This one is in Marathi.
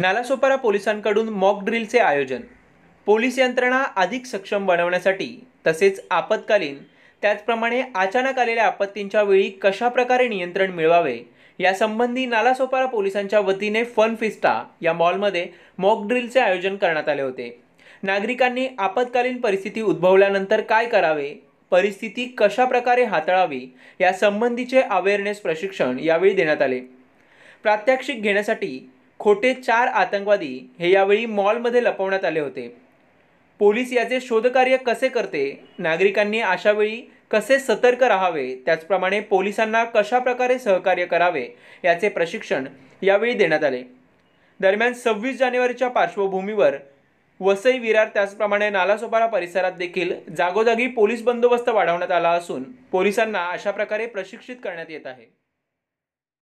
नालासोपारा पोलिसांकडून मॉक ड्रिलचे आयोजन पोलीस यंत्रणा अधिक सक्षम बनवण्यासाठी तसेच आपत्कालीन त्याचप्रमाणे अचानक आलेल्या आपत्तींच्या वेळी कशा प्रकारे नियंत्रण मिळवावे यासंबंधी नालासोपारा पोलिसांच्या वतीने फन फिस्टा या मॉलमध्ये मॉक ड्रिलचे आयोजन करण्यात आले होते नागरिकांनी आपत्कालीन परिस्थिती उद्भवल्यानंतर काय करावे परिस्थिती कशा प्रकारे हाताळावी यासंबंधीचे अवेअरनेस प्रशिक्षण यावेळी देण्यात आले प्रात्यक्षिक घेण्यासाठी खोटे चार आतंकवादी हे यावेळी मॉलमध्ये लपवण्यात आले होते पोलीस याचे शोधकार्य कसे करते नागरिकांनी अशावेळी कसे सतर्क राहावे त्याचप्रमाणे पोलिसांना कशाप्रकारे सहकार्य करावे याचे प्रशिक्षण यावेळी देण्यात आले दरम्यान सव्वीस जानेवारीच्या पार्श्वभूमीवर वसई विरार त्याचप्रमाणे नालासोपारा परिसरात देखील जागोजागी पोलीस बंदोबस्त वाढवण्यात आला असून पोलिसांना अशा प्रकारे प्रशिक्षित करण्यात येत आहे